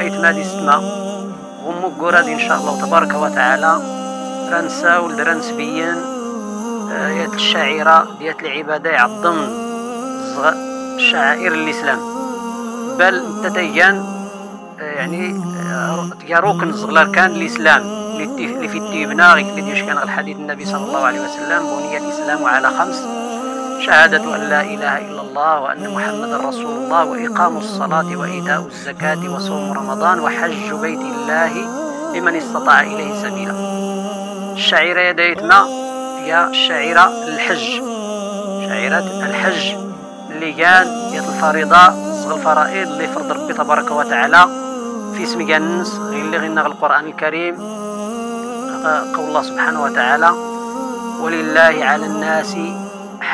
ايتما ديستنا غمو كورادي ان شاء الله تبارك وتعالى ولد لدرانس بيان ايات آه، الشاعره ديات العباده يعظم شعائر الاسلام بل تتيان آه، يعني يا ركن صغلر كان الاسلام اللي في التيبنا غير كان الحديث النبي صلى الله عليه وسلم بني الاسلام على خمس شهادة أن لا إله إلا الله وأن محمدا رسول الله وإقام الصلاة وإيتاء الزكاة وصوم رمضان وحج بيت الله لمن استطاع إليه سبيلا الشعيرة يا دايتنا هي الشعيرة الحج شعيرة الحج اللي كان يد الفريضة صغ الفرائض اللي فرض ربي تبارك وتعالى في اسم جنس الناس غير اللي غنى القرآن الكريم قول الله سبحانه وتعالى ولله على الناس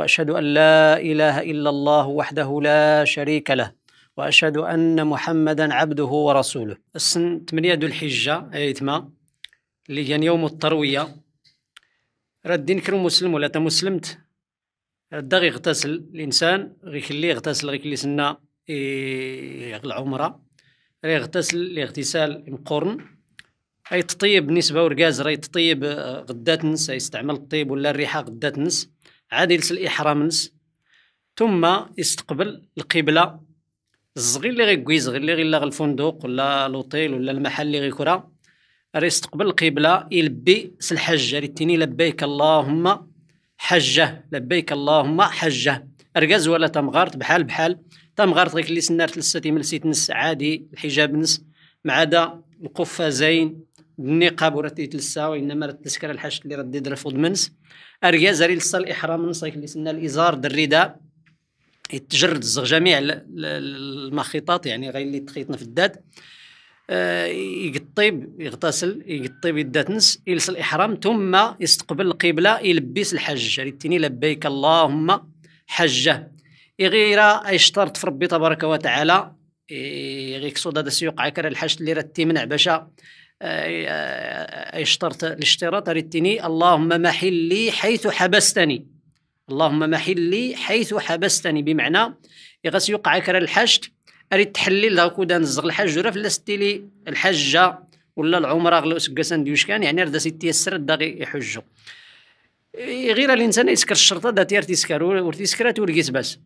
واشهد ان لا اله الا الله وحده لا شريك له واشهد ان محمدا عبده ورسوله السن 8 ذو الحجه ايتما اللي كان يوم الترويه راه الدين كرم مسلم ولا تمسلمت راه غي يغتسل الانسان غي يغتسل غي سنة إيه العمره راه يغتسل الاغتسال مقرن اي تطيب بالنسبه ورقاز راه يتطيب آه، غدات نس يستعمل الطيب ولا الريحه غدات نس عاد يلس الاحرام نس ثم يستقبل القبله الصغير اللي غيكويز غير اللي غيلاغ الفندق ولا لوطيل ولا المحل اللي غيكرا يستقبل القبله يلبي سالحجه ريتيني لبيك اللهم حجه لبيك اللهم حجه اركاز ولا تمغارت بحال بحال تمغارت غير اللي سنار ثلاثه ملسيت نس عادي الحجاب نس ما عدا القفازين النقاب ورا تيتلسا وانما راه تسكر الحاج اللي راه تيدير فود منس اريا زري لسا الاحرام من صيك اللي سنا الازار الرداء يتجرد الزغ جميع المخيطات يعني غير اللي تخيطنا في الداد آه، يقطيب يغتسل يقطيب يدات نس يلس الاحرام ثم يستقبل القبله يلبس الحج ريتني لبيك اللهم حجه يغير اشترط في ربي تبارك وتعالى يغيك كسود هذا سيوقع كرا الحج اللي راه تيمنع باش آه، آه، آه، اشترط الاشتراط ردتني اللهم محل لي حيث حبستني اللهم محل لي حيث حبستني بمعنى يغس يوقع كرا الحشد اريد تحلل هاكو نزغ الحج ولا فلا لي الحجه ولا العمره غلو سكاسان ديوشكان يعني ردا ستي يسر داغي يحجو غير الانسان يسكر الشرطه دا تيار تيسكر ورتيسكرات ولقيت بس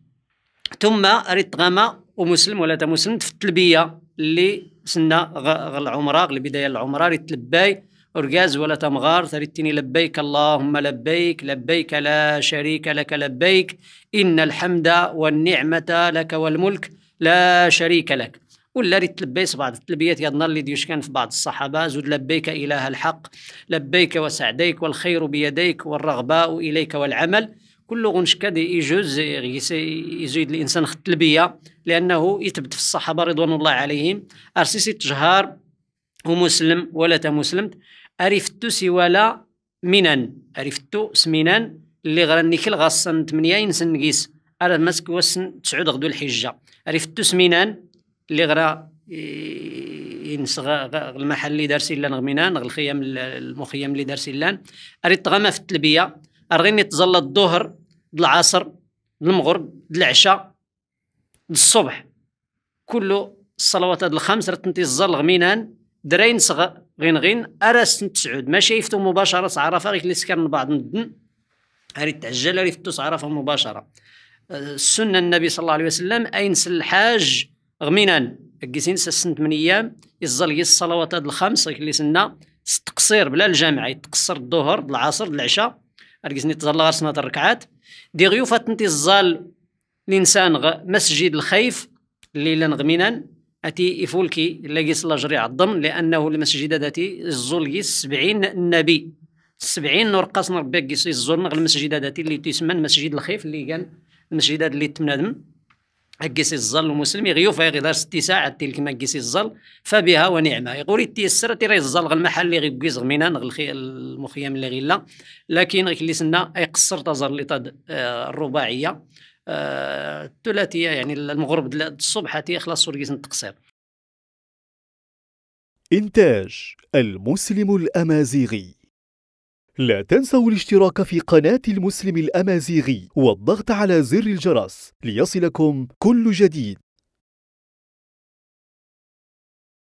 ثم اريد تغامى ومسلم ولا مسلم تفتل بيا اللي سنا غ العمره البدايه العمره ريت لباي ورقاز ولا تمغار ثريتني لبيك اللهم لبيك لبيك لا شريك لك لبيك إن الحمد والنعمة لك والملك لا شريك لك ولا ريت لبيس بعض التلبيات يضنا اللي ديوش كان في بعض الصحابة زود لبيك إله الحق لبيك وسعديك والخير بيديك والرغباء إليك والعمل كل غنشكا دي يجوز يزيد الانسان خط البيه لانه يثبت في الصحابه رضوان الله عليهم ارسيسي تجهار ومسلم ولا تمسلم عرفت سوالا منن عرفت سمنان اللي غراني كل غاصن 8 ينسن نقيس على مسك وسن تسعود غدو الحجه عرفت سمنان اللي غرا ينسغ المحل اللي دار سيلان غمينان الخيام المخيم اللي دار سيلان اريد غما في التلبيه ارغيني تظل الظهر العصر المغرب العشاء الصبح كله الصلوات هاد الخمس راه الزل غمينان درين صغ غين غين ارس تسعود ماشي يفتو مباشره عرفه غير اللي من بعض الدن هاري تعجل هاري فتوس عرفه مباشره آه، السنه النبي صلى الله عليه وسلم اينس الحاج غمينان كيسين سنت من ايام يزل هي الصلوات هاد الخمس غير اللي سنا تقصير بلا الجامع يتقصر الظهر العصر العشاء ارجزني تزال غير سنة الركعات دي غيوفة تنتي الزال الانسان غ مسجد الخيف الليلا غمينا اتي يفولكي الله جريع عظم لانه المسجد داتي الزول سبعين النبي سبعين نرقص جيس الزول المسجد داتي اللي تسمى المسجد الخيف اللي كان المسجد اللي تمنادم هكيسي الزل المسلم يغيوف غير ستي ساعات تلك ما كيسي الزل فبها ونعمة يقول تي راهي تيري الظل المحل اللي غيكيز غمينا غلخي المخيم اللي غيلا لكن غيك اللي سنا يقصر تزر آه، الرباعية آه، الثلاثية يعني المغرب الصبح تي خلاص التقصير إنتاج المسلم الأمازيغي لا تنسوا الاشتراك في قناة المسلم الأمازيغي والضغط على زر الجرس ليصلكم كل جديد